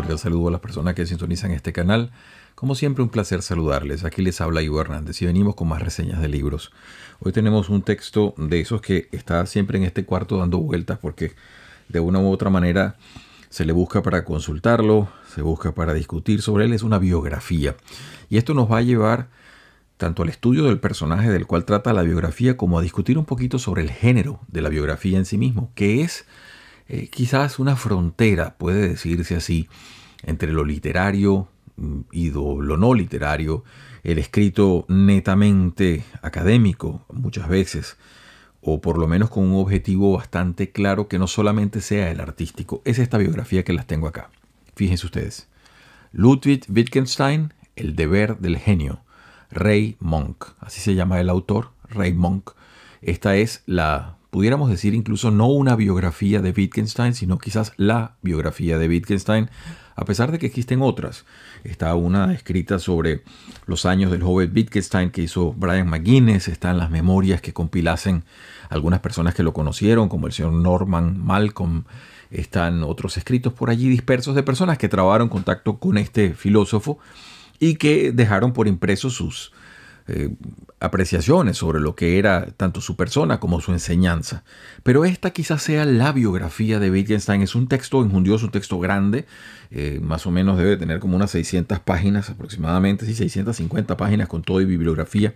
cordial saludo a las personas que sintonizan este canal. Como siempre, un placer saludarles. Aquí les habla Ivo Hernández y venimos con más reseñas de libros. Hoy tenemos un texto de esos que está siempre en este cuarto dando vueltas porque de una u otra manera se le busca para consultarlo, se busca para discutir sobre él. Es una biografía. Y esto nos va a llevar tanto al estudio del personaje del cual trata la biografía como a discutir un poquito sobre el género de la biografía en sí mismo, que es eh, quizás una frontera, puede decirse así, entre lo literario mm, y lo no literario, el escrito netamente académico muchas veces, o por lo menos con un objetivo bastante claro que no solamente sea el artístico. Es esta biografía que las tengo acá. Fíjense ustedes. Ludwig Wittgenstein, El deber del genio. Ray Monk, así se llama el autor, Ray Monk. Esta es la pudiéramos decir incluso no una biografía de Wittgenstein, sino quizás la biografía de Wittgenstein, a pesar de que existen otras. Está una escrita sobre los años del joven Wittgenstein que hizo Brian McGuinness, están las memorias que compilasen algunas personas que lo conocieron, como el señor Norman Malcolm, están otros escritos por allí dispersos de personas que trabaron contacto con este filósofo y que dejaron por impreso sus eh, apreciaciones sobre lo que era tanto su persona como su enseñanza. Pero esta quizás sea la biografía de Wittgenstein. Es un texto enjundioso, un texto grande, eh, más o menos debe tener como unas 600 páginas aproximadamente, sí, 650 páginas con todo y bibliografía.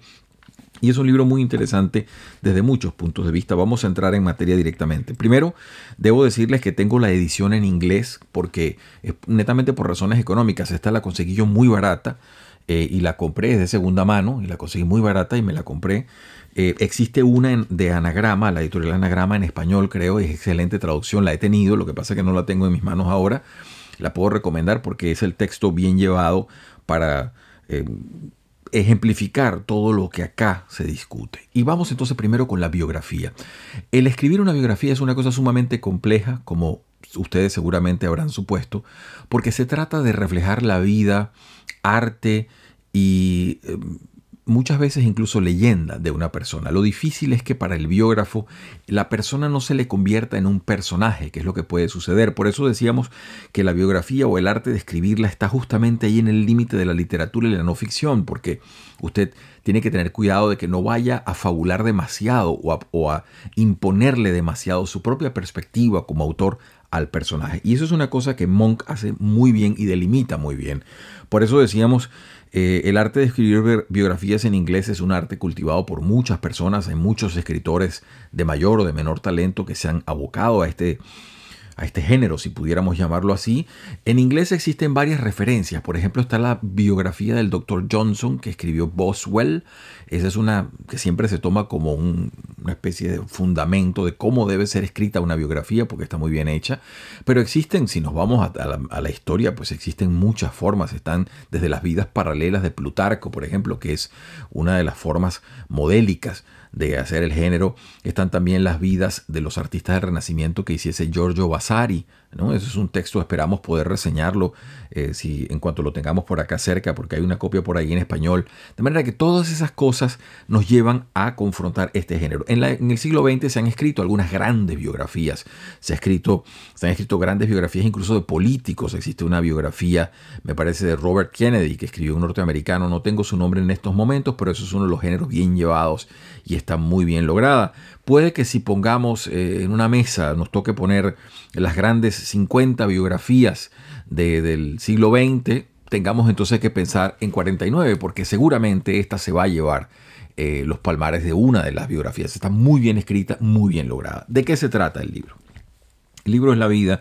Y es un libro muy interesante desde muchos puntos de vista. Vamos a entrar en materia directamente. Primero, debo decirles que tengo la edición en inglés porque eh, netamente por razones económicas. Esta la conseguí yo muy barata. Eh, y la compré, es de segunda mano y la conseguí muy barata y me la compré. Eh, existe una de Anagrama, la editorial Anagrama en español creo, es excelente traducción, la he tenido, lo que pasa es que no la tengo en mis manos ahora, la puedo recomendar porque es el texto bien llevado para eh, ejemplificar todo lo que acá se discute. Y vamos entonces primero con la biografía. El escribir una biografía es una cosa sumamente compleja, como ustedes seguramente habrán supuesto, porque se trata de reflejar la vida, arte, y em, muchas veces incluso leyenda de una persona. Lo difícil es que para el biógrafo la persona no se le convierta en un personaje, que es lo que puede suceder. Por eso decíamos que la biografía o el arte de escribirla está justamente ahí en el límite de la literatura y la no ficción, porque usted tiene que tener cuidado de que no vaya a fabular demasiado o a imponerle demasiado su propia perspectiva como autor al personaje. Y eso es una cosa que Monk hace muy bien y delimita muy bien. Por eso decíamos eh, el arte de escribir biografías en inglés es un arte cultivado por muchas personas, hay muchos escritores de mayor o de menor talento que se han abocado a este a este género, si pudiéramos llamarlo así. En inglés existen varias referencias, por ejemplo está la biografía del doctor Johnson que escribió Boswell, esa es una que siempre se toma como una especie de fundamento de cómo debe ser escrita una biografía porque está muy bien hecha, pero existen, si nos vamos a la historia, pues existen muchas formas, están desde las vidas paralelas de Plutarco, por ejemplo, que es una de las formas modélicas de hacer el género, están también las vidas de los artistas del Renacimiento que hiciese Giorgio Vasari, ¿no? es un texto, esperamos poder reseñarlo eh, si, en cuanto lo tengamos por acá cerca, porque hay una copia por ahí en español. De manera que todas esas cosas nos llevan a confrontar este género. En, en el siglo XX se han escrito algunas grandes biografías, se, ha escrito, se han escrito grandes biografías incluso de políticos. Existe una biografía, me parece, de Robert Kennedy, que escribió un norteamericano, no tengo su nombre en estos momentos, pero eso es uno de los géneros bien llevados y está muy bien lograda. Puede que si pongamos eh, en una mesa, nos toque poner las grandes 50 biografías del siglo XX, tengamos entonces que pensar en 49, porque seguramente esta se va a llevar eh, los palmares de una de las biografías. Está muy bien escrita, muy bien lograda. ¿De qué se trata el libro? El libro es la vida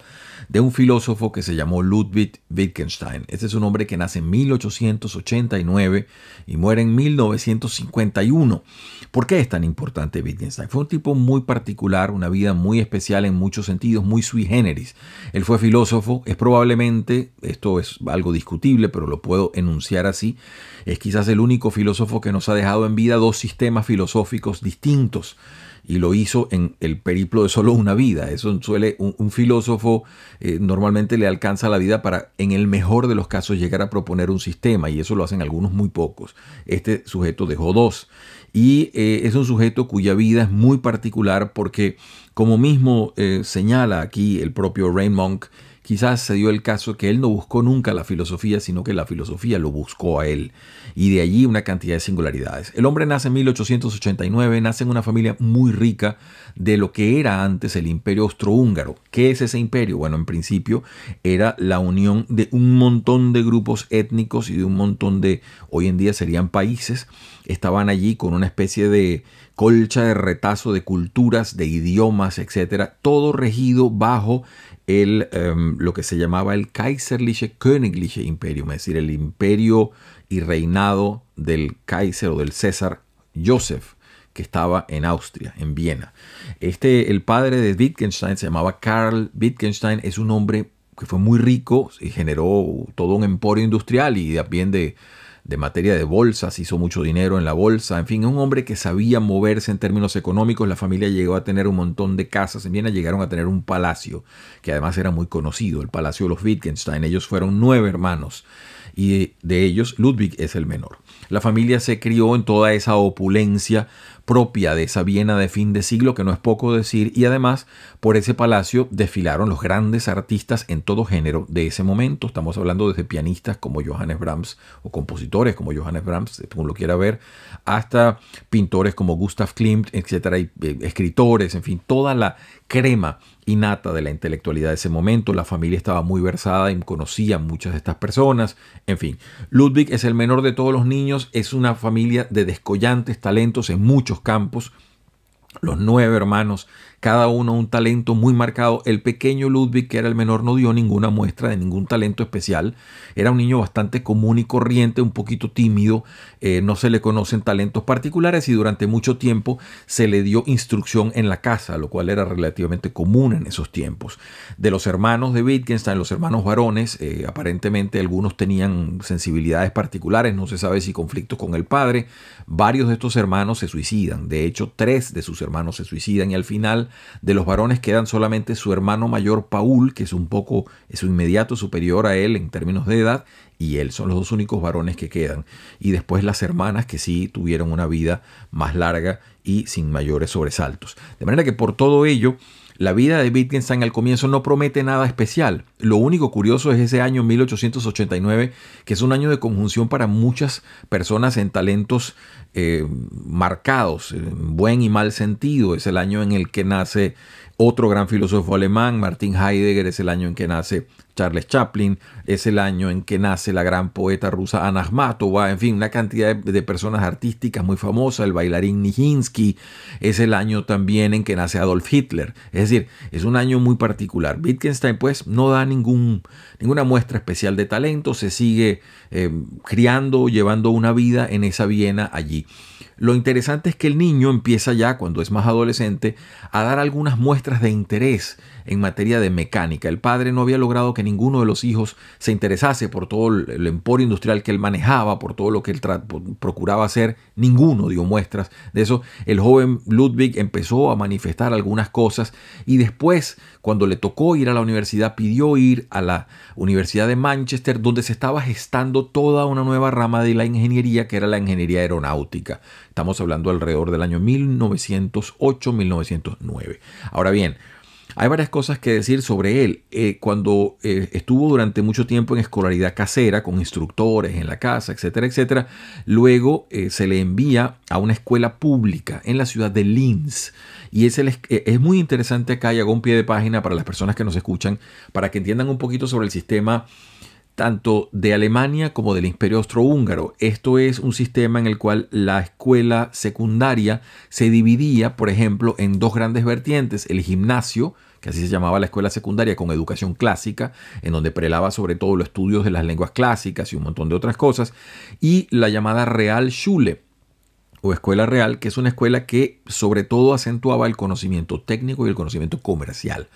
de un filósofo que se llamó Ludwig Wittgenstein. Este es un hombre que nace en 1889 y muere en 1951. ¿Por qué es tan importante Wittgenstein? Fue un tipo muy particular, una vida muy especial en muchos sentidos, muy sui generis. Él fue filósofo, es probablemente, esto es algo discutible, pero lo puedo enunciar así, es quizás el único filósofo que nos ha dejado en vida dos sistemas filosóficos distintos y lo hizo en el periplo de solo una vida. Eso suele, un, filósofo eh, normalmente le alcanza la vida para, en el mejor de los casos, llegar a proponer un sistema, y eso lo hacen algunos muy pocos. Este sujeto dejó dos. Y eh, es un sujeto cuya vida es muy particular porque, como mismo eh, señala aquí el propio Raymond Monk, Quizás se dio el caso que él no buscó nunca la filosofía, sino que la filosofía lo buscó a él. Y de allí una cantidad de singularidades. El hombre nace en 1889, nace en una familia muy rica de lo que era antes el imperio austrohúngaro. ¿Qué es ese imperio? Bueno, en principio era la unión de un montón de grupos étnicos y de un montón de, hoy en día serían países, estaban allí con una especie de colcha de retazo de culturas, de idiomas, etcétera, todo regido bajo el, em, lo que se llamaba el Kaiserliche Königliche Imperium, es decir, el imperio y reinado del Kaiser o del César Joseph, que estaba en Austria, en Viena. Este, el padre de Wittgenstein se llamaba Karl Wittgenstein, es un hombre que fue muy rico y generó todo un emporio industrial y también de, de materia de bolsas, hizo mucho dinero en la bolsa, en fin, un hombre que sabía moverse en términos económicos, la familia llegó a tener un montón de casas, en Viena llegaron a tener un palacio, que además era muy conocido, el Palacio de los Wittgenstein, ellos fueron nueve hermanos y de, de ellos Ludwig es el menor. La familia se crió en toda esa opulencia propia de esa Viena de fin de siglo, que no es poco decir, y además por ese palacio desfilaron los grandes artistas en todo género de ese momento. Estamos hablando desde pianistas como Johannes Brahms o compositores como Johannes Brahms, como lo quiera ver, hasta pintores como Gustav Klimt, etcétera, y eh, escritores, en fin, toda la crema innata de la intelectualidad de ese momento. La familia estaba muy versada y conocía muchas de estas personas. En fin, Ludwig es el menor de todos los niños, es una familia de descollantes talentos en mucho campos, los nueve hermanos cada uno un talento muy marcado. El pequeño Ludwig, que era el menor, no dio ninguna muestra de ningún talento especial. Era un niño bastante común y corriente, un poquito tímido, eh, no se le conocen talentos particulares y durante mucho tiempo se le dio instrucción en la casa, lo cual era relativamente común en esos tiempos. De los hermanos de Wittgenstein, los hermanos varones, eh, aparentemente algunos tenían sensibilidades particulares, no se sabe si conflictos con el padre. Varios de estos hermanos se suicidan, de hecho tres de sus hermanos se suicidan y al final de los varones quedan solamente su hermano mayor Paul, que es un poco, es inmediato superior a él en términos de edad, y él son los dos únicos varones que quedan. Y después las hermanas que sí tuvieron una vida más larga y sin mayores sobresaltos. De manera que por todo ello, la vida de Wittgenstein al comienzo no promete nada especial. Lo único curioso es ese año 1889, que es un año de conjunción para muchas personas en talentos eh, marcados, en buen y mal sentido. Es el año en el que nace otro gran filósofo alemán, Martin Heidegger, es el año en que nace Charles Chaplin, es el año en que nace la gran poeta rusa Anna Akhmatova, en fin, una cantidad de, personas artísticas muy famosas, el bailarín Nijinsky, es el año también en que nace Adolf Hitler, es decir, es un año muy particular. Wittgenstein pues no da ningún, ninguna muestra especial de talento, se sigue eh, criando, llevando una vida en esa Viena allí. Lo interesante es que el niño empieza ya, cuando es más adolescente, a dar algunas muestras de interés en materia de mecánica. El padre no había logrado que ninguno de los hijos se interesase por todo el emporio industrial que él manejaba, por todo lo que él procuraba hacer. Ninguno dio muestras de eso. El joven Ludwig empezó a manifestar algunas cosas y después, cuando le tocó ir a la universidad, pidió ir a la Universidad de Manchester, donde se estaba gestando toda una nueva rama de la ingeniería, que era la ingeniería aeronáutica. Estamos hablando alrededor del año 1908-1909. Ahora bien, hay varias cosas que decir sobre él. Eh, cuando eh, estuvo durante mucho tiempo en escolaridad casera, con instructores en la casa, etcétera, etcétera, luego eh, se le envía a una escuela pública en la ciudad de Linz. Y es, es muy interesante acá y hago un pie de página para las personas que nos escuchan, para que entiendan un poquito sobre el sistema tanto de Alemania como del Imperio Austrohúngaro. Esto es un sistema en el cual la escuela secundaria se dividía, por ejemplo, en dos grandes vertientes, el gimnasio, que así se llamaba la escuela secundaria con educación clásica, en donde prelaba sobre todo los estudios de las lenguas clásicas y un montón de otras cosas, y la llamada Real Schule, o Escuela Real, que es una escuela que sobre todo acentuaba el conocimiento técnico y el conocimiento comercial.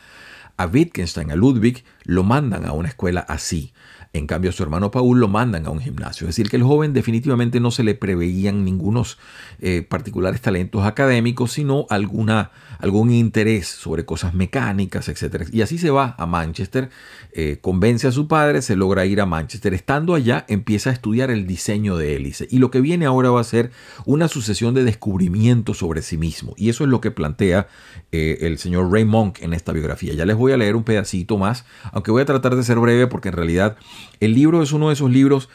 A Wittgenstein, a Ludwig, lo mandan a una escuela así. En cambio, a su hermano Paul lo mandan a un gimnasio. Es decir, que el joven definitivamente no se le preveían ningunos eh, particulares talentos académicos, sino alguna algún interés sobre cosas mecánicas, etc. Y así se va a Manchester, eh, convence a su padre, se logra ir a Manchester. Estando allá, empieza a estudiar el diseño de hélice. Y lo que viene ahora va a ser una sucesión de descubrimientos sobre sí mismo. Y eso es lo que plantea eh, el señor Ray Monk en esta biografía. Ya les voy a leer un pedacito más, aunque voy a tratar de ser breve porque en realidad el libro es uno de esos libros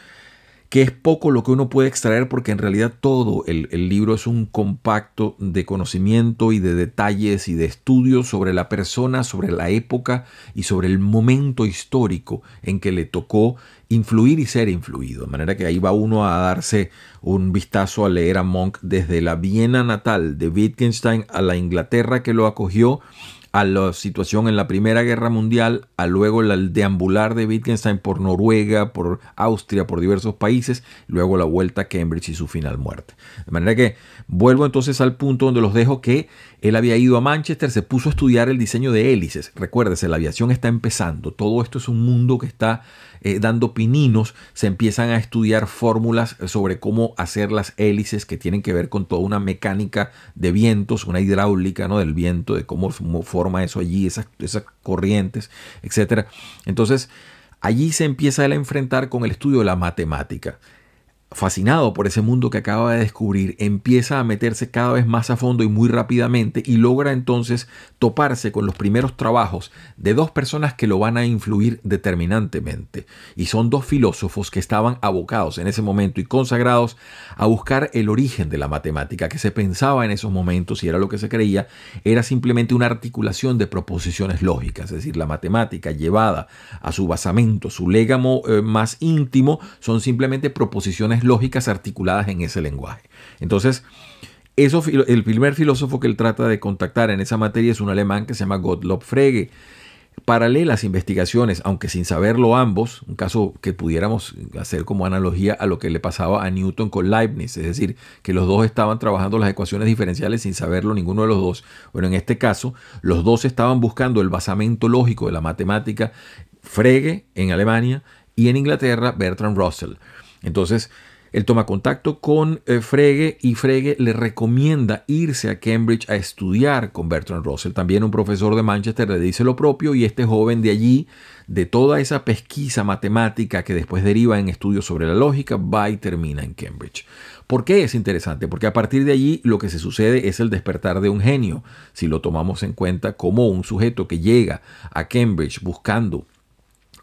que es poco lo que uno puede extraer porque en realidad todo el, libro es un compacto de conocimiento y de detalles y de estudios sobre la persona, sobre la época y sobre el momento histórico en que le tocó influir y ser influido. De manera que ahí va uno a darse un vistazo a leer a Monk desde la Viena natal de Wittgenstein a la Inglaterra que lo acogió a la situación en la Primera Guerra Mundial, a luego el deambular de Wittgenstein por Noruega, por Austria, por diversos países, luego la vuelta a Cambridge y su final muerte. De manera que vuelvo entonces al punto donde los dejo que él había ido a Manchester, se puso a estudiar el diseño de hélices. Recuérdese, la aviación está empezando, todo esto es un mundo que está eh, dando pininos, se empiezan a estudiar fórmulas sobre cómo hacer las hélices que tienen que ver con toda una mecánica de vientos, una hidráulica ¿no? del viento, de cómo forma eso allí, esas, esas corrientes, etc. Entonces, allí se empieza él a enfrentar con el estudio de la matemática fascinado por ese mundo que acaba de descubrir, empieza a meterse cada vez más a fondo y muy rápidamente y logra entonces toparse con los primeros trabajos de dos personas que lo van a influir determinantemente. Y son dos filósofos que estaban abocados en ese momento y consagrados a buscar el origen de la matemática, que se pensaba en esos momentos y era lo que se creía, era simplemente una articulación de proposiciones lógicas, es decir, la matemática llevada a su basamento, su légamo eh, más íntimo, son simplemente proposiciones lógicas articuladas en ese lenguaje. Entonces, eso, el primer filósofo que él trata de contactar en esa materia es un alemán que se llama Gottlob Frege. Paralelas investigaciones, aunque sin saberlo ambos, un caso que pudiéramos hacer como analogía a lo que le pasaba a Newton con Leibniz, es decir, que los dos estaban trabajando las ecuaciones diferenciales sin saberlo ninguno de los dos. Bueno, en este caso, los dos estaban buscando el basamento lógico de la matemática, Frege en Alemania y en Inglaterra, Bertrand Russell. Entonces, él toma contacto con eh, Frege y Frege le recomienda irse a Cambridge a estudiar con Bertrand Russell. También un profesor de Manchester le dice lo propio y este joven de allí, de toda esa pesquisa matemática que después deriva en estudios sobre la lógica, va y termina en Cambridge. ¿Por qué es interesante? Porque a partir de allí lo que se sucede es el despertar de un genio, si lo tomamos en cuenta como un sujeto que llega a Cambridge buscando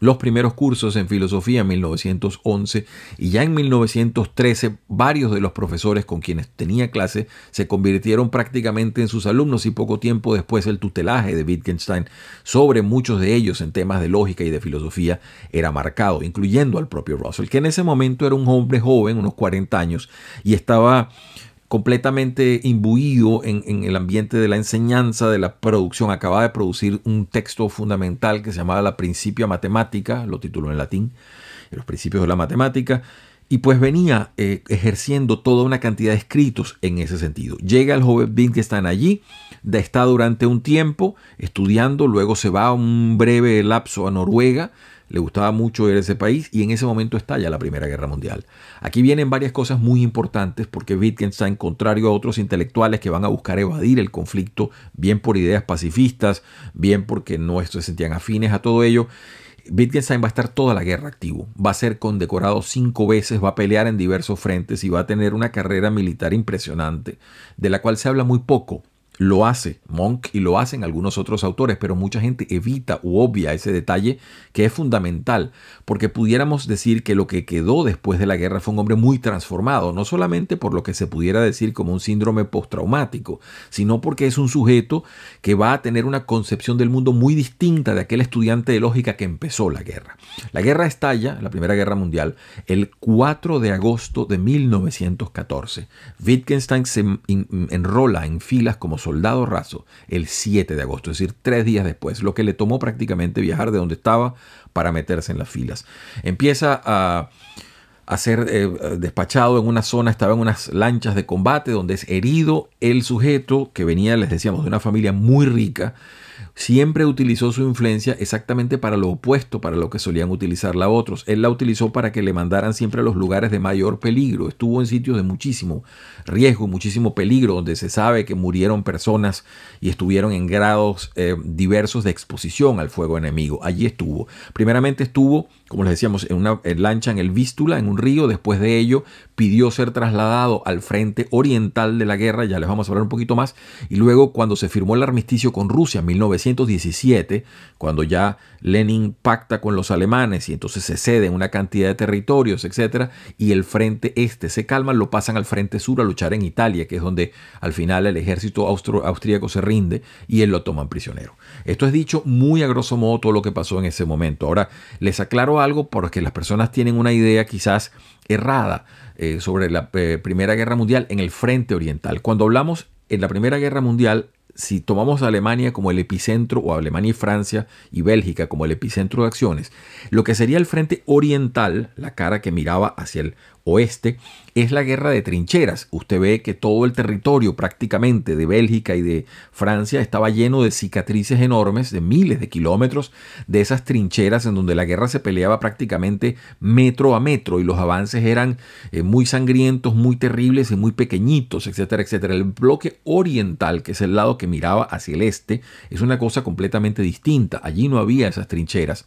los primeros cursos en filosofía en 1911 y ya en 1913 varios de los profesores con quienes tenía clase se convirtieron prácticamente en sus alumnos y poco tiempo después el tutelaje de Wittgenstein sobre muchos de ellos en temas de lógica y de filosofía era marcado, incluyendo al propio Russell, que en ese momento era un hombre joven, unos 40 años, y estaba completamente imbuido en, el ambiente de la enseñanza, de la producción. Acaba de producir un texto fundamental que se llamaba La Principia Matemática, lo tituló en latín, Los Principios de la Matemática, y pues venía eh, ejerciendo toda una cantidad de escritos en ese sentido. Llega el joven que está allí, está durante un tiempo estudiando, luego se va a un breve lapso a Noruega, le gustaba mucho ir a ese país y en ese momento estalla la Primera Guerra Mundial. Aquí vienen varias cosas muy importantes porque Wittgenstein, contrario a otros intelectuales que van a buscar evadir el conflicto, bien por ideas pacifistas, bien porque no se sentían afines a todo ello, Wittgenstein va a estar toda la guerra activo, va a ser condecorado cinco veces, va a pelear en diversos frentes y va a tener una carrera militar impresionante, de la cual se habla muy poco lo hace Monk y lo hacen algunos otros autores, pero mucha gente evita u obvia ese detalle que es fundamental, porque pudiéramos decir que lo que quedó después de la guerra fue un hombre muy transformado, no solamente por lo que se pudiera decir como un síndrome postraumático, sino porque es un sujeto que va a tener una concepción del mundo muy distinta de aquel estudiante de lógica que empezó la guerra. La guerra estalla, la Primera Guerra Mundial, el 4 de agosto de 1914. Wittgenstein se enrola en filas como soldado Soldado Raso el 7 de agosto, es decir, tres días después, lo que le tomó prácticamente viajar de donde estaba para meterse en las filas. Empieza a, ser eh, despachado en una zona, estaba en unas lanchas de combate donde es herido el sujeto que venía, les decíamos, de una familia muy rica siempre utilizó su influencia exactamente para lo opuesto, para lo que solían utilizarla otros. Él la utilizó para que le mandaran siempre a los lugares de mayor peligro. Estuvo en sitios de muchísimo riesgo, muchísimo peligro, donde se sabe que murieron personas y estuvieron en grados eh, diversos de exposición al fuego enemigo. Allí estuvo. Primeramente estuvo como les decíamos, en una eh, lancha en el Vístula, en un río. Después de ello, pidió ser trasladado al frente oriental de la guerra, ya les vamos a hablar un poquito más. Y luego, cuando se firmó el armisticio con Rusia en 1917, cuando ya Lenin pacta con los alemanes y entonces se cede una cantidad de territorios, etcétera, y el frente este se calma, lo pasan al frente sur a luchar en Italia, que es donde al final el ejército austro austríaco se rinde y él lo toman prisionero. Esto es dicho muy a grosso modo todo lo que pasó en ese momento. Ahora, les aclaro algo porque las personas tienen una idea quizás errada eh, sobre la eh, Primera Guerra Mundial en el frente oriental. Cuando hablamos en la Primera Guerra Mundial, si tomamos a Alemania como el epicentro, o Alemania y Francia y Bélgica como el epicentro de acciones, lo que sería el frente oriental, la cara que miraba hacia el oeste, es la guerra de trincheras. Usted ve que todo el territorio prácticamente de Bélgica y de Francia estaba lleno de cicatrices enormes, de miles de kilómetros, de esas trincheras en donde la guerra se peleaba prácticamente metro a metro y los avances eran eh, muy sangrientos, muy terribles y muy pequeñitos, etcétera, etcétera. El bloque oriental, que es el lado que miraba hacia el este, es una cosa completamente distinta. Allí no había esas trincheras.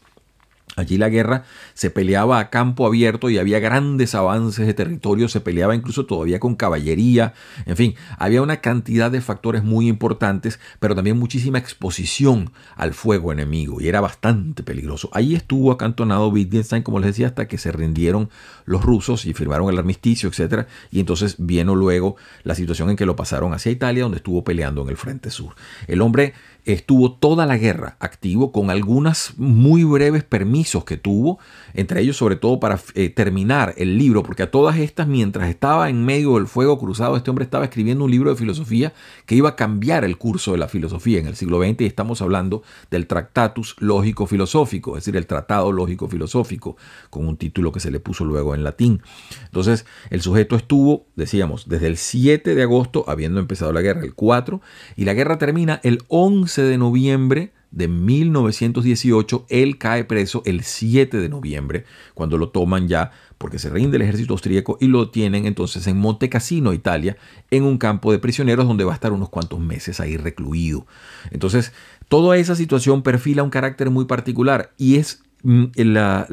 Allí la guerra se peleaba a campo abierto y había grandes avances de territorio, se peleaba incluso todavía con caballería, en fin, había una cantidad de factores muy importantes, pero también muchísima exposición al fuego enemigo y era bastante peligroso. Ahí estuvo acantonado Wittgenstein, como les decía, hasta que se rindieron los rusos y firmaron el armisticio, etc. Y entonces vino luego la situación en que lo pasaron hacia Italia, donde estuvo peleando en el Frente Sur. El hombre estuvo toda la guerra activo con algunas muy breves permisos que tuvo, entre ellos sobre todo para eh, terminar el libro, porque a todas estas, mientras estaba en medio del fuego cruzado, este hombre estaba escribiendo un libro de filosofía que iba a cambiar el curso de la filosofía en el siglo XX y estamos hablando del Tractatus Lógico-Filosófico, es decir, el Tratado Lógico-Filosófico, con un título que se le puso luego en latín. Entonces, el sujeto estuvo, decíamos, desde el 7 de agosto, habiendo empezado la guerra, el 4, y la guerra termina el 11 de noviembre de 1918, él cae preso el 7 de noviembre, cuando lo toman ya porque se rinde el ejército austríaco y lo tienen entonces en Monte Italia, en un campo de prisioneros donde va a estar unos cuantos meses ahí recluido. Entonces, toda esa situación perfila un carácter muy particular y es Mm, la,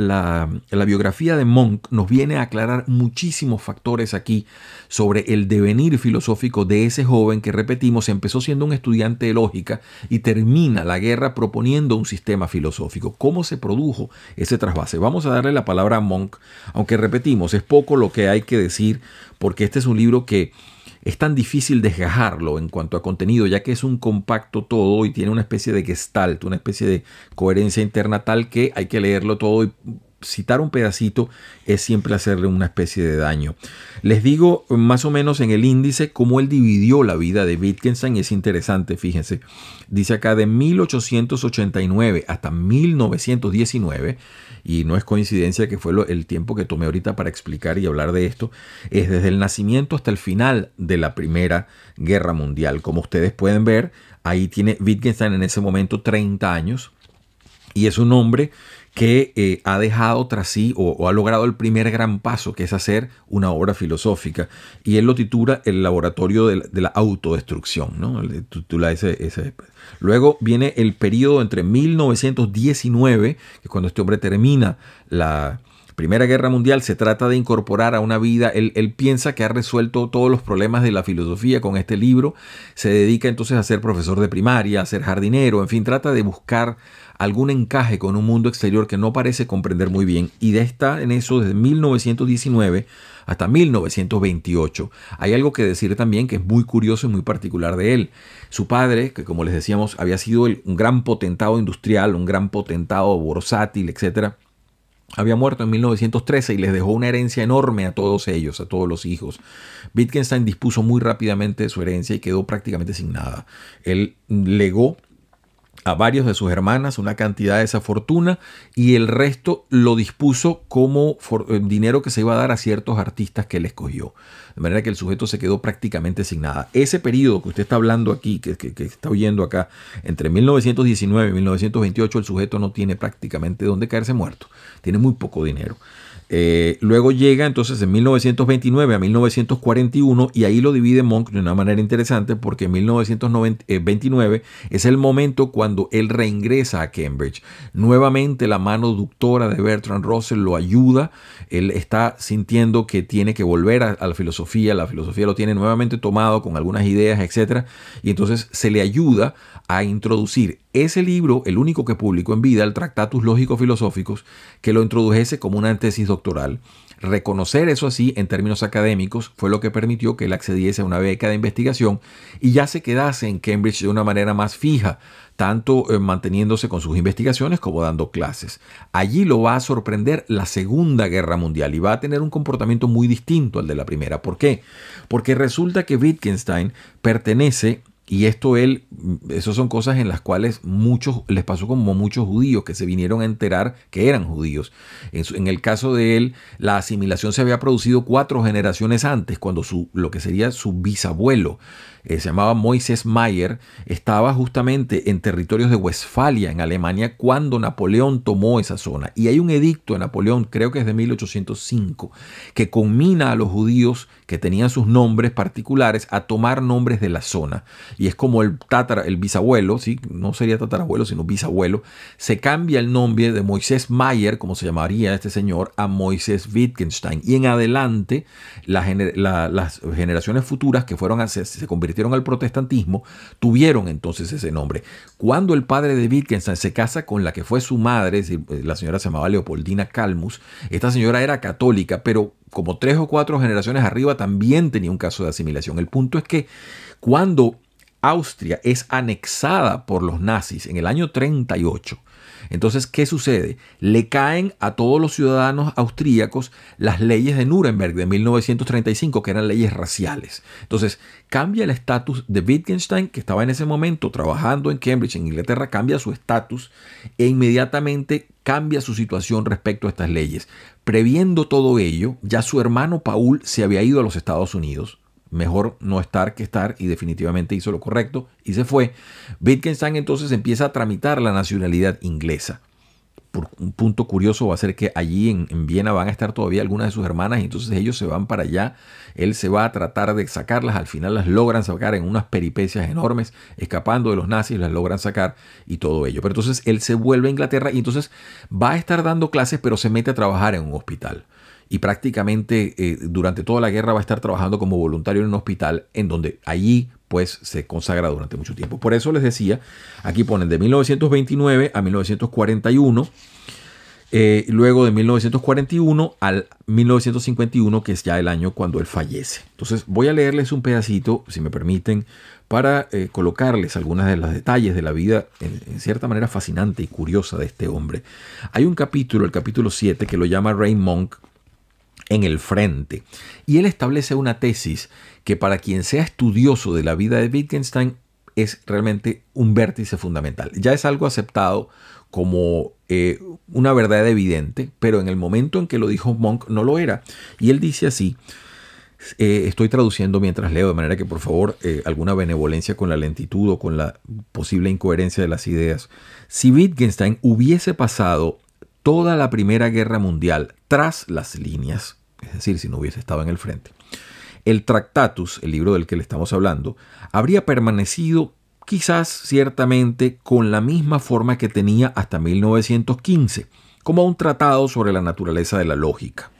biografía de Monk nos viene a aclarar muchísimos factores aquí sobre el devenir filosófico de ese joven que, repetimos, empezó siendo un estudiante de lógica y termina la guerra proponiendo un sistema filosófico. ¿Cómo se produjo ese trasvase? Vamos a darle la palabra a Monk, aunque repetimos, es poco lo que hay que decir porque este es un libro que es tan difícil desgajarlo en cuanto a contenido, ya que es un compacto todo y tiene una especie de gestalt, una especie de coherencia interna tal que hay que leerlo todo y citar un pedacito es siempre hacerle una especie de daño. Les digo más o menos en el índice cómo él dividió la vida de Wittgenstein es interesante, fíjense. Dice acá de 1889 hasta 1919, y no es coincidencia que fue el tiempo que tomé ahorita para explicar y hablar de esto, es desde el nacimiento hasta el final de la Primera Guerra Mundial. Como ustedes pueden ver, ahí tiene Wittgenstein en ese momento 30 años y es un hombre que eh, ha dejado tras sí o, ha logrado el primer gran paso, que es hacer una obra filosófica. Y él lo titula El laboratorio de la, autodestrucción. Luego viene el periodo entre 1919, que cuando este hombre termina la, Primera Guerra Mundial se trata de incorporar a una vida, él, piensa que ha resuelto todos los problemas de la filosofía con este libro, se dedica entonces a ser profesor de primaria, a ser jardinero, en fin, trata de buscar algún encaje con un mundo exterior que no parece comprender muy bien y de en eso desde 1919 hasta 1928. Hay algo que decir también que es muy curioso y muy particular de él. Su padre, que como les decíamos había sido un gran potentado industrial, un gran potentado borsátil, etc. había muerto en 1913 y les dejó una herencia enorme a todos ellos, a todos los hijos. Wittgenstein dispuso muy rápidamente su herencia y quedó prácticamente sin nada. Él legó a varios de sus hermanas una cantidad de esa fortuna y el resto lo dispuso como eh, dinero que se iba a dar a ciertos artistas que él escogió. De manera que el sujeto se quedó prácticamente sin nada. Ese periodo que usted está hablando aquí, que, que está oyendo acá, entre 1919 y 1928, el sujeto no tiene prácticamente dónde caerse muerto. Tiene muy poco dinero. Eh, luego llega entonces en 1929 a 1941 y ahí lo divide Monk de una manera interesante porque en 1929 eh, es el momento cuando él reingresa a Cambridge. Nuevamente la mano doctora de Bertrand Russell lo ayuda, él está sintiendo que tiene que volver a, a la filosofía, la filosofía lo tiene nuevamente tomado con algunas ideas, etc. Y entonces se le ayuda a introducir ese libro, el único que publicó en vida, el Tractatus Lógico-Filosóficos, que lo introdujese como una tesis doctoral. Reconocer eso así en términos académicos fue lo que permitió que él accediese a una beca de investigación y ya se quedase en Cambridge de una manera más fija, tanto eh, manteniéndose con sus investigaciones como dando clases. Allí lo va a sorprender la Segunda Guerra Mundial y va a tener un comportamiento muy distinto al de la Primera. ¿Por qué? Porque resulta que Wittgenstein pertenece y esto él, eso son cosas en las cuales muchos, les pasó como muchos judíos que se vinieron a enterar que eran judíos. En, el caso de él, la asimilación se había producido cuatro generaciones antes, cuando su, lo que sería su bisabuelo, eh, se llamaba Moisés Mayer, estaba justamente en territorios de Westfalia, en Alemania, cuando Napoleón tomó esa zona. Y hay un edicto de Napoleón, creo que es de 1805, que conmina a los judíos que tenían sus nombres particulares a tomar nombres de la zona. Y es como el el bisabuelo, ¿sí? no sería tatarabuelo, sino bisabuelo, se cambia el nombre de Moisés Mayer, como se llamaría este señor, a Moisés Wittgenstein. Y en adelante, las generaciones futuras que fueron se, se convirtieron al protestantismo tuvieron entonces ese nombre. Cuando el padre de Wittgenstein se casa con la que fue su madre, la señora se llamaba Leopoldina Calmus, esta señora era católica, pero como tres o cuatro generaciones arriba también tenía un caso de asimilación. El punto es que cuando Austria es anexada por los nazis en el año 38, entonces, ¿qué sucede? Le caen a todos los ciudadanos austríacos las leyes de Nuremberg de 1935, que eran leyes raciales. Entonces, cambia el estatus de Wittgenstein, que estaba en ese momento trabajando en Cambridge, en Inglaterra, cambia su estatus e inmediatamente cambia su situación respecto a estas leyes. Previendo todo ello, ya su hermano Paul se había ido a los Estados Unidos Mejor no estar que estar y definitivamente hizo lo correcto y se fue. Wittgenstein entonces empieza a tramitar la nacionalidad inglesa. Por un punto curioso va a ser que allí en, en, Viena van a estar todavía algunas de sus hermanas y entonces ellos se van para allá, él se va a tratar de sacarlas, al final las logran sacar en unas peripecias enormes, escapando de los nazis, las logran sacar y todo ello. Pero entonces él se vuelve a Inglaterra y entonces va a estar dando clases pero se mete a trabajar en un hospital y prácticamente eh, durante toda la guerra va a estar trabajando como voluntario en un hospital en donde allí pues se consagra durante mucho tiempo. Por eso les decía, aquí ponen de 1929 a 1941. Eh, luego de 1941 al 1951, que es ya el año cuando él fallece. Entonces voy a leerles un pedacito, si me permiten, para eh, colocarles algunas de los detalles de la vida, en, cierta manera fascinante y curiosa de este hombre. Hay un capítulo, el capítulo 7, que lo llama Raymond Monk, en el frente. Y él establece una tesis que para quien sea estudioso de la vida de Wittgenstein es realmente un vértice fundamental. Ya es algo aceptado como eh, una verdad evidente, pero en el momento en que lo dijo Monk no lo era. Y él dice así, eh, estoy traduciendo mientras leo, de manera que por favor eh, alguna benevolencia con la lentitud o con la posible incoherencia de las ideas. Si Wittgenstein hubiese pasado toda la Primera Guerra Mundial tras las líneas, es decir, si no hubiese estado en el frente, el Tractatus, el libro del que le estamos hablando, habría permanecido quizás ciertamente con la misma forma que tenía hasta 1915, como un tratado sobre la naturaleza de la lógica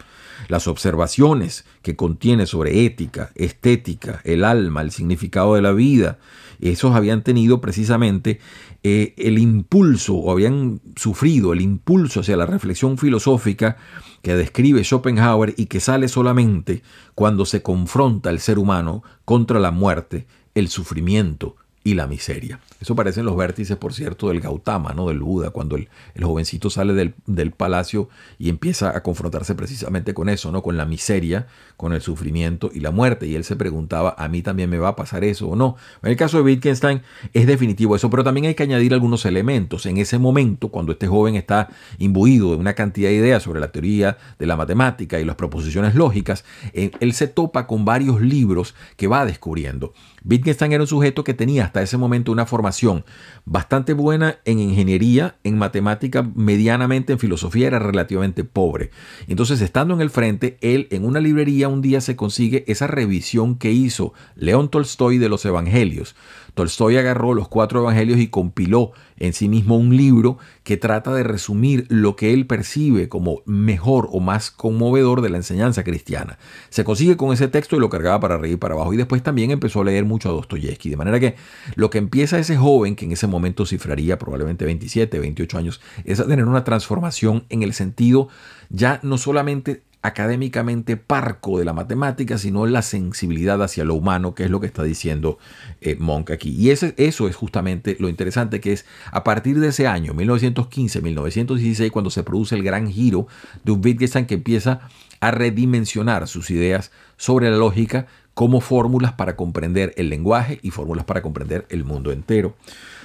las observaciones que contiene sobre ética, estética, el alma, el significado de la vida, esos habían tenido precisamente eh, el impulso o habían sufrido el impulso hacia la reflexión filosófica que describe Schopenhauer y que sale solamente cuando se confronta el ser humano contra la muerte, el sufrimiento y la miseria. Eso parece en los vértices, por cierto, del Gautama, ¿no? del Buda, cuando el, jovencito sale del, del, palacio y empieza a confrontarse precisamente con eso, ¿no? con la miseria, con el sufrimiento y la muerte. Y él se preguntaba, ¿a mí también me va a pasar eso o no? En el caso de Wittgenstein es definitivo eso, pero también hay que añadir algunos elementos. En ese momento, cuando este joven está imbuido de una cantidad de ideas sobre la teoría de la matemática y las proposiciones lógicas, eh, él se topa con varios libros que va descubriendo. Wittgenstein era un sujeto que tenía hasta ese momento una formación bastante buena en ingeniería, en matemática, medianamente en filosofía, era relativamente pobre. Entonces, estando en el frente, él en una librería un día se consigue esa revisión que hizo León Tolstoy de los Evangelios. Tolstoy agarró los cuatro evangelios y compiló en sí mismo un libro que trata de resumir lo que él percibe como mejor o más conmovedor de la enseñanza cristiana. Se consigue con ese texto y lo cargaba para arriba y para abajo. Y después también empezó a leer mucho a Dostoyevsky. De manera que lo que empieza ese joven, que en ese momento cifraría probablemente 27, 28 años, es a tener una transformación en el sentido ya no solamente académicamente parco de la matemática, sino la sensibilidad hacia lo humano, que es lo que está diciendo eh, Monk aquí. Y ese, eso es justamente lo interesante, que es a partir de ese año, 1915-1916, cuando se produce el gran giro de Wittgenstein que empieza a redimensionar sus ideas sobre la lógica como fórmulas para comprender el lenguaje y fórmulas para comprender el mundo entero.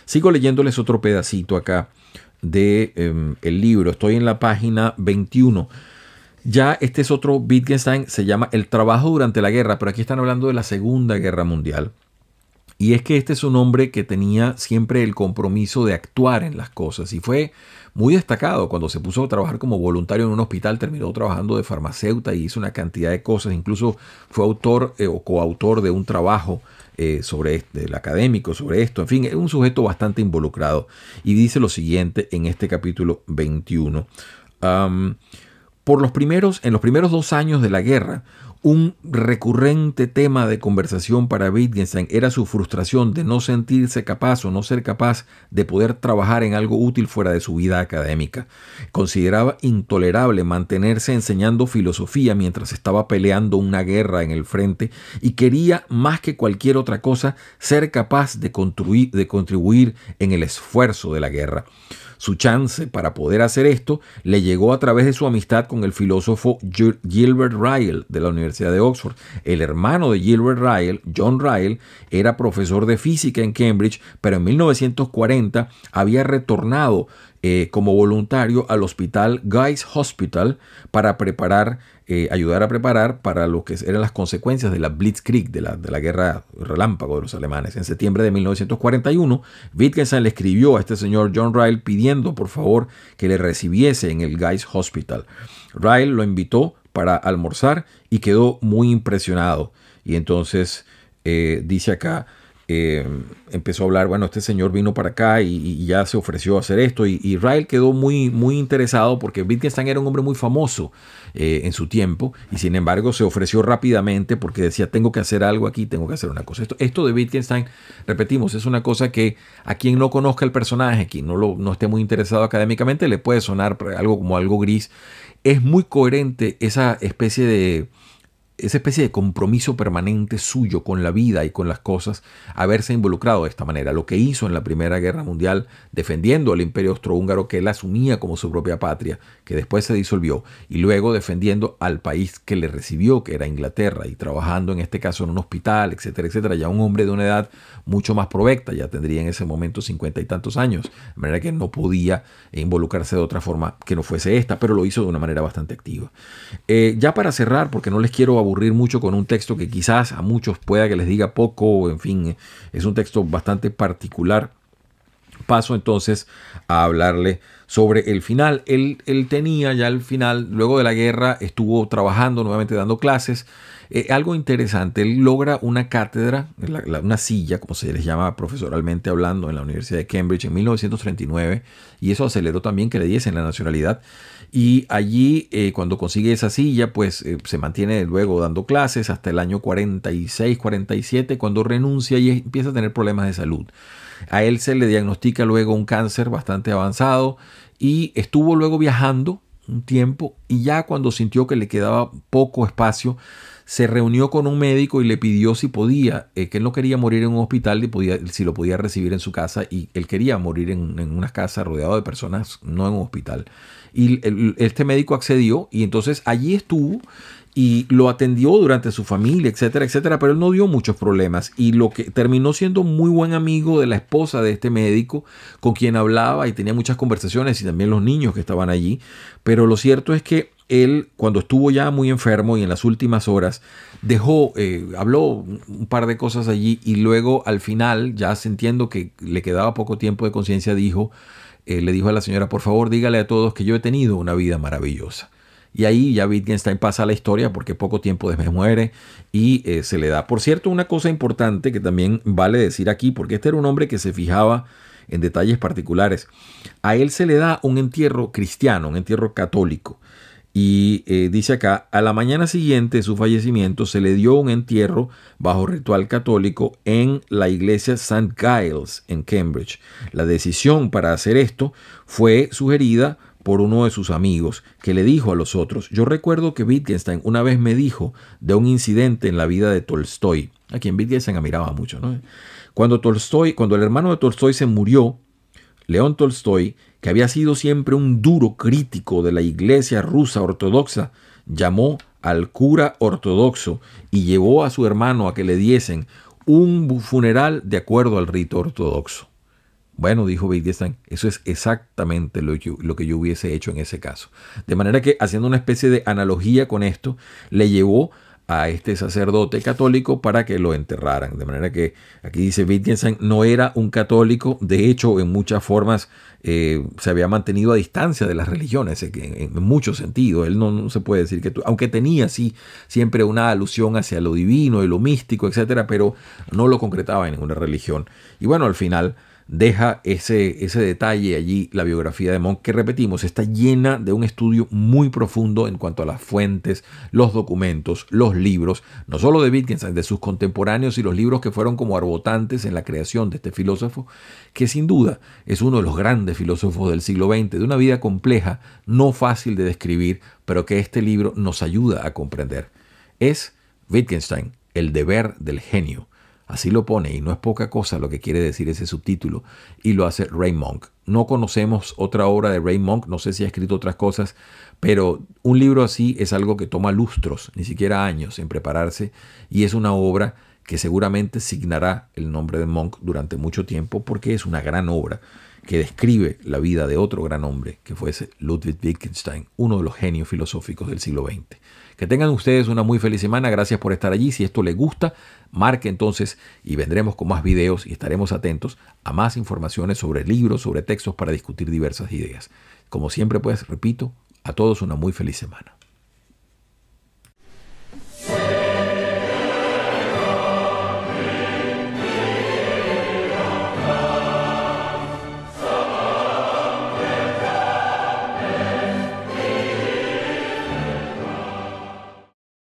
Sigo leyéndoles otro pedacito acá del de, em, el libro, estoy en la página 21 ya este es otro Wittgenstein, se llama El trabajo durante la guerra, pero aquí están hablando de la Segunda Guerra Mundial. Y es que este es un hombre que tenía siempre el compromiso de actuar en las cosas y fue muy destacado. Cuando se puso a trabajar como voluntario en un hospital, terminó trabajando de farmacéutico y hizo una cantidad de cosas. Incluso fue autor eh, o coautor de un trabajo eh, sobre este, el académico, sobre esto. En fin, es un sujeto bastante involucrado. Y dice lo siguiente en este capítulo 21 los primeros, en los primeros dos años de la guerra, un recurrente tema de conversación para Wittgenstein era su frustración de no sentirse capaz o no ser capaz de poder trabajar en algo útil fuera de su vida académica. Consideraba intolerable mantenerse enseñando filosofía mientras estaba peleando una guerra en el frente y quería más que cualquier otra cosa ser capaz de, de contribuir en el esfuerzo de la guerra. Su chance para poder hacer esto le llegó a través de su amistad con el filósofo Gilbert Ryle de la Universidad de Oxford. El hermano de Gilbert Ryle, John Ryle, era profesor de física en Cambridge, pero en 1940 había retornado eh, como voluntario al hospital Guy's Hospital para preparar, eh, ayudar a preparar para lo que eran las consecuencias de la Blitzkrieg, de la, de la guerra relámpago de los alemanes. En septiembre de 1941, Wittgenstein le escribió a este señor John Ryle pidiendo por favor que le recibiese en el Guy's Hospital. Ryle lo invitó para almorzar y quedó muy impresionado. Y entonces eh, dice acá, eh, empezó a hablar, bueno, este señor vino para acá y, ya se ofreció a hacer esto. Y, y, quedó muy, muy interesado porque Wittgenstein era un hombre muy famoso eh, en su tiempo y sin embargo se ofreció rápidamente porque decía, tengo que hacer algo aquí, tengo que hacer una cosa. Esto, esto de Wittgenstein, repetimos, es una cosa que a quien no conozca el personaje, quien no, lo, no esté muy interesado académicamente, le puede sonar algo como algo gris. Es muy coherente esa especie de esa especie de compromiso permanente suyo con la vida y con las cosas, haberse involucrado de esta manera, lo que hizo en la Primera Guerra Mundial defendiendo al imperio austrohúngaro que él asumía como su propia patria, que después se disolvió, y luego defendiendo al país que le recibió, que era Inglaterra, y trabajando en este caso en un hospital, etcétera, etcétera, ya un hombre de una edad mucho más provecta, ya tendría en ese momento cincuenta y tantos años, de manera que no podía involucrarse de otra forma que no fuese esta, pero lo hizo de una manera bastante activa. Eh, ya para cerrar, porque no les quiero aburrir mucho con un texto que quizás a muchos pueda que les diga poco, en fin, eh, es un texto bastante particular. Paso entonces a hablarle sobre el final. Él, tenía ya el final, luego de la guerra, estuvo trabajando nuevamente dando clases. Eh, algo interesante, él logra una cátedra, una silla, como se les llama profesoralmente hablando, en la Universidad de Cambridge en 1939, y eso aceleró también que le diesen la nacionalidad. Y allí, eh, cuando consigue esa silla, pues eh, se mantiene luego dando clases hasta el año 46, 47, cuando renuncia y empieza a tener problemas de salud. A él se le diagnostica luego un cáncer bastante avanzado y estuvo luego viajando un tiempo y ya cuando sintió que le quedaba poco espacio, se reunió con un médico y le pidió si podía, eh, que él no quería morir en un hospital, y si lo podía recibir en su casa y él quería morir en, en una casa rodeado de personas, no en un hospital. Y este médico accedió y entonces allí estuvo y lo atendió durante su familia, etcétera, etcétera, pero él no dio muchos problemas y lo que terminó siendo muy buen amigo de la esposa de este médico con quien hablaba y tenía muchas conversaciones y también los niños que estaban allí, pero lo cierto es que él cuando estuvo ya muy enfermo y en las últimas horas dejó, eh, habló un par de cosas allí y luego al final, ya sintiendo que le quedaba poco tiempo de conciencia, dijo, eh, le dijo a la señora, por favor dígale a todos que yo he tenido una vida maravillosa. Y ahí ya Wittgenstein pasa a la historia porque poco tiempo después muere y eh, se le da. Por cierto, una cosa importante que también vale decir aquí, porque este era un hombre que se fijaba en detalles particulares. A él se le da un entierro cristiano, un entierro católico. Y eh, dice acá, a la mañana siguiente de su fallecimiento se le dio un entierro bajo ritual católico en la iglesia St. Giles en Cambridge. La decisión para hacer esto fue sugerida por uno de sus amigos, que le dijo a los otros, yo recuerdo que Wittgenstein una vez me dijo de un incidente en la vida de Tolstoy, a quien Wittgenstein admiraba mucho. ¿no? Cuando, Tolstoy, cuando el hermano de Tolstoy se murió, León Tolstoy, que había sido siempre un duro crítico de la Iglesia rusa ortodoxa, llamó al cura ortodoxo y llevó a su hermano a que le diesen un funeral de acuerdo al rito ortodoxo. Bueno, dijo Wittgenstein, eso es exactamente lo que, lo que yo hubiese hecho en ese caso. De manera que, haciendo una especie de analogía con esto, le llevó a este sacerdote católico para que lo enterraran. De manera que aquí dice Wittgenstein no era un católico, de hecho en muchas formas eh, se había mantenido a distancia de las religiones, en, muchos sentidos, él no, se puede decir que, aunque tenía sí siempre una alusión hacia lo divino y lo místico, etcétera, pero no lo concretaba en ninguna religión. Y bueno, al final deja ese, detalle allí, la biografía de Monk, que repetimos, está llena de un estudio muy profundo en cuanto a las fuentes, los documentos, los libros, no solo de Wittgenstein, de sus contemporáneos y los libros que fueron como arbotantes en la creación de este filósofo, que sin duda es uno de los grandes filósofos del siglo XX, de una vida compleja, no fácil de describir, pero que este libro nos ayuda a comprender. Es Wittgenstein, el deber del genio Así lo pone, y no es poca cosa lo que quiere decir ese subtítulo, y lo hace Ray Monk. No conocemos otra obra de Ray Monk, no sé si ha escrito otras cosas, pero un libro así es algo que toma lustros, ni siquiera años en prepararse, y es una obra que seguramente signará el nombre de Monk durante mucho tiempo, porque es una gran obra que describe la vida de otro gran hombre, que fuese Ludwig Wittgenstein, uno de los genios filosóficos del siglo XX. Que tengan ustedes una muy feliz semana. Gracias por estar allí. Si esto les gusta, marque entonces y vendremos con más videos y estaremos atentos a más informaciones sobre libros, sobre textos para discutir diversas ideas. Como siempre, pues repito, a todos una muy feliz semana.